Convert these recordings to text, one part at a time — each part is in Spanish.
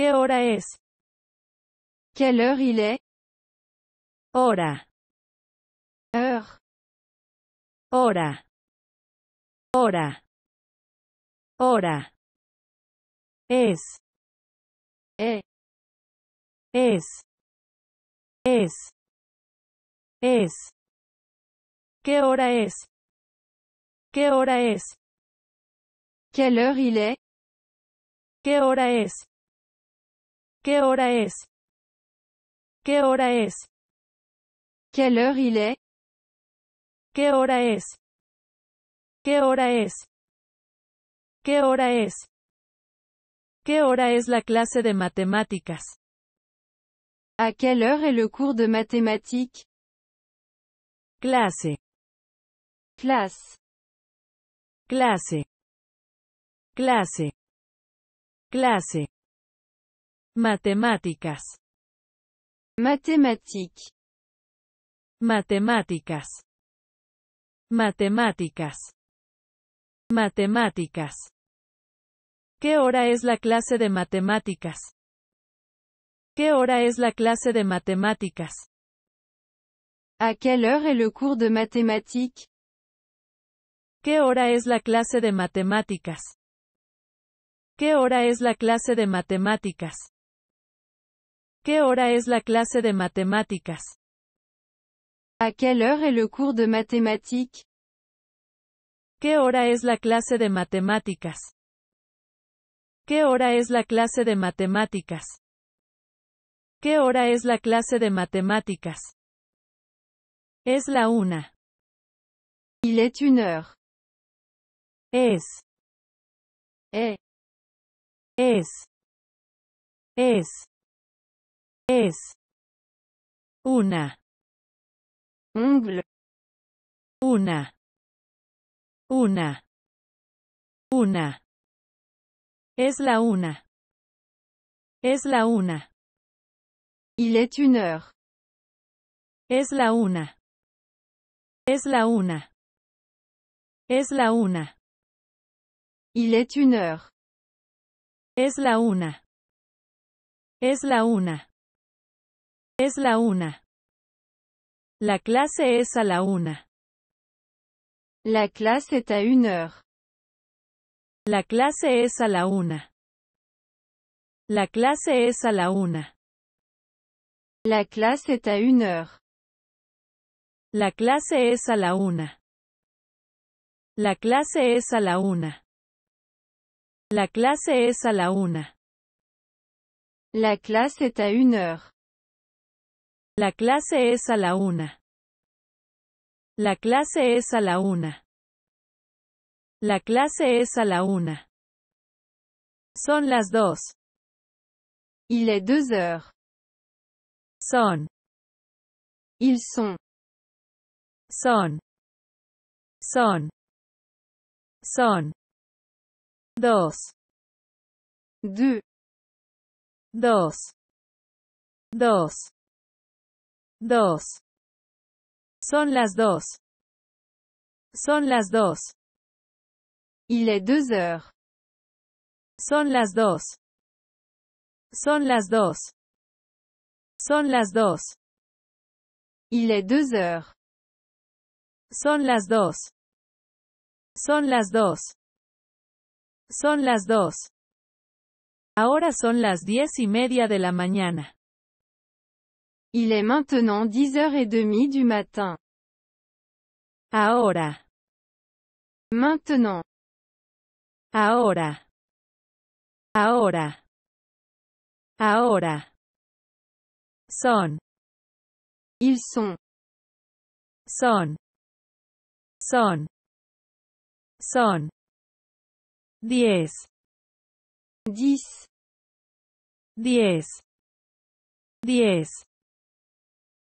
¿Qué hora es? Quelle heure il est? Hora. Heure. Hora. Hora. Hora. Es. Es. Es. Es. Es. ¿Qué hora es? ¿Qué hora es? Quelle heure il est? ¿Qué hora es? ¿Qué hora es? ¿Qué hora es? Qué heure il ¿Qué hora es? ¿Qué hora es? ¿Qué hora es? ¿Qué hora es la clase de matemáticas? ¿A qué hora es el cours de mathématiques? Clase. Clase. Clase. Clase. Clase. Matemáticas. Matemáticas. Matemáticas. Matemáticas. Matemáticas. ¿Qué hora es la clase de matemáticas? ¿Qué hora es la clase de matemáticas? ¿A qué hora es el cours de matemáticas? ¿Qué hora es la clase de matemáticas? ¿Qué hora es la clase de matemáticas? ¿Qué hora es la clase de matemáticas? ¿A qué hora es el cours de mathématiques? ¿Qué hora es la clase de matemáticas? ¿Qué hora es la clase de matemáticas? ¿Qué hora es la clase de matemáticas? Es la una. Il est une heure. Es. Eh. Es. Es. Es. Es. Una. Una. Una. Una. Es la una. Es la una. Il est une heure. Es la una. Es la una. Es la una. Il est une heure. Es la una. Es la una. Es la una. La clase es a la una. La clase est a une heure. La clase es a la una. La clase es a la una. La clase est a une heure. La clase es a la una. La clase es a la una. La clase es a la una. La clase est à une heure. La clase es a la una. La clase es a la una. La clase es a la una. Son las dos. Il est deux heures. Son. Ils sont. Son. Son. Son. Dos. Deux. Dos. Dos. 2. Son las 2. Son las 2. Y le 12. Son las 2. Son las 2. Son las 2. Y le 12. Son las 2. Son las 2. Son las 2. Ahora son las 10 y media de la mañana. Il est maintenant 10h30 du matin. Ahora. Maintenant. Ahora. Ahora. Ahora. Son. Ils sont. Son. Son. Son. Diez. Dix. Diez. Diez.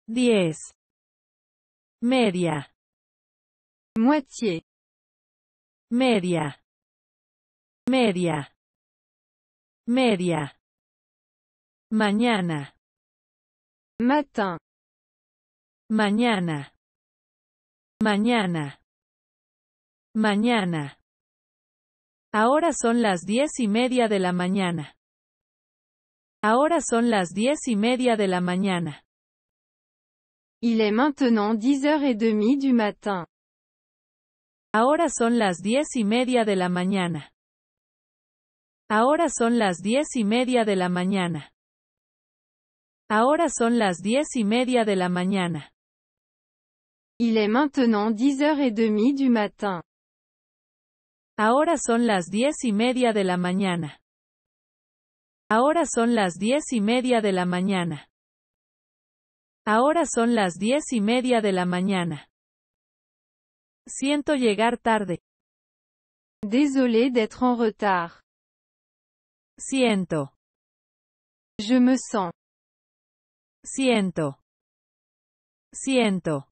diez Media. Moitié. Media. Media. Media. Mañana. Matin. Mañana. Mañana. Mañana. Ahora son las diez y media de la mañana. Ahora son las diez y media de la mañana. Il est maintenant 10h30 du matin. Ahora son las diez y media de la mañana. Ahora son las diez y media de la mañana. Ahora son las diez y media de la mañana. Il est maintenant 10h30 du matin. Ahora son las diez y media de la mañana. Ahora son las diez y media de la mañana. Ahora son las diez y media de la mañana. Siento llegar tarde. Désolé d'être en retard. Siento. Je me sens. Siento. Siento.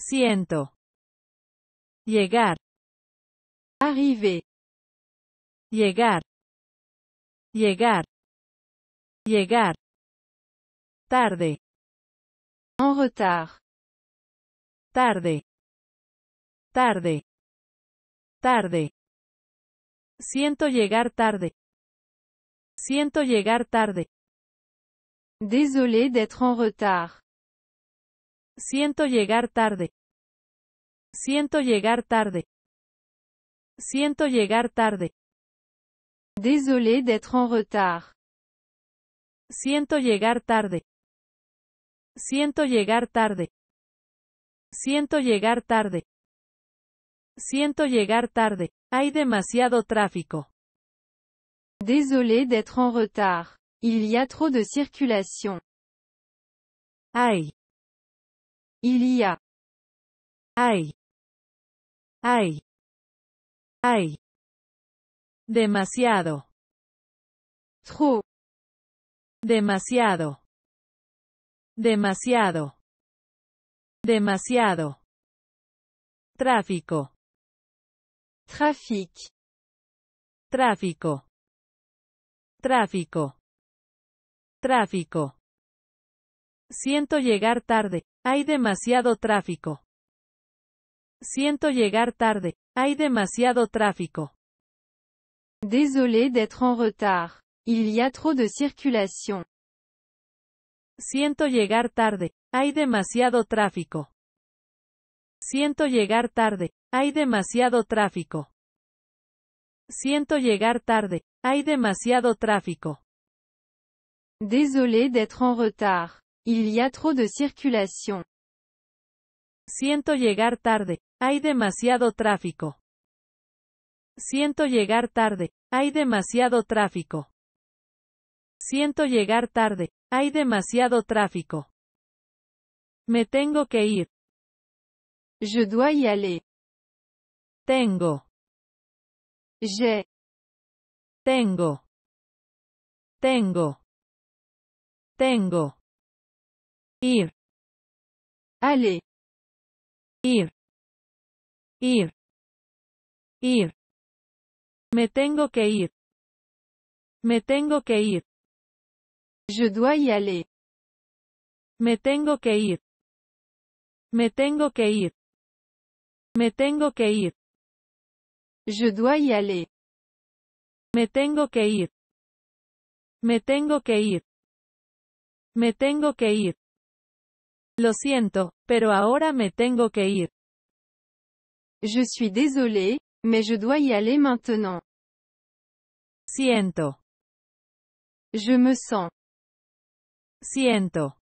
Siento. Llegar. Arriver. Llegar. Llegar. Llegar. Tarde. En retard. Tarde. Tarde. Tarde. Siento llegar tarde. Siento llegar tarde. Désolé d'être en retard. Siento llegar tarde. Siento llegar tarde. Siento llegar tarde. Désolé d'être en retard. Siento llegar tarde. Siento llegar tarde. Siento llegar tarde. Siento llegar tarde. Hay demasiado tráfico. Désolé d'être en retard. Il y a trop de circulation. Hay. Il y a. Hay. Hay. Hay. Demasiado. Trop. Demasiado. Demasiado. Demasiado. Tráfico. Trafic. Tráfico. Tráfico. Tráfico. Siento llegar tarde. Hay demasiado tráfico. Siento llegar tarde. Hay demasiado tráfico. Désolé d'être en retard. Il y a trop de circulation. Siento llegar tarde. Hay demasiado tráfico. Siento llegar tarde. Hay demasiado tráfico. Siento llegar tarde. Hay demasiado tráfico. Désolé d'être en retard. Il y a trop de circulation. Siento llegar tarde. Hay demasiado tráfico. Siento llegar tarde. Hay demasiado tráfico. Siento llegar tarde. Hay demasiado tráfico. Me tengo que ir. Je dois y aller. Tengo. Je. Tengo. Tengo. Tengo. Ir. Aller. Ir. Ir. Ir. Me tengo que ir. Me tengo que ir. Je dois y aller. Me tengo que ir. Me tengo que ir. Me tengo que ir. Je dois y aller. Me tengo que ir. Me tengo que ir. Me tengo que ir. Lo siento, pero ahora me tengo que ir. Je suis désolé, mais je dois y aller maintenant. Siento. Je me sens. Siento,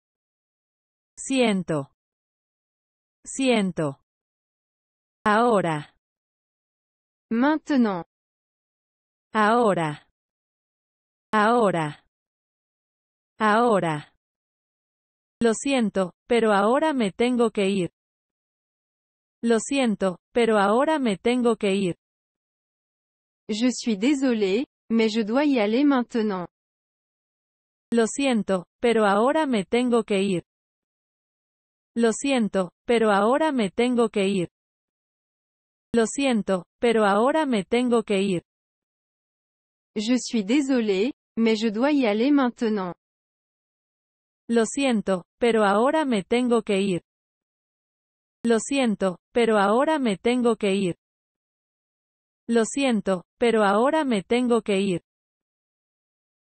siento, siento. Ahora. Maintenant. Ahora. Ahora. Ahora. Lo siento, pero ahora me tengo que ir. Lo siento, pero ahora me tengo que ir. Je suis désolé, mais je dois y aller maintenant. Lo siento, pero ahora me tengo que ir. Lo siento, pero ahora me tengo que ir. Lo siento, pero ahora me tengo que ir. Je suis désolé, mais je dois y aller maintenant. Lo siento, pero ahora me tengo que ir. Lo siento, pero ahora me tengo que ir. Lo siento, pero ahora me tengo que ir.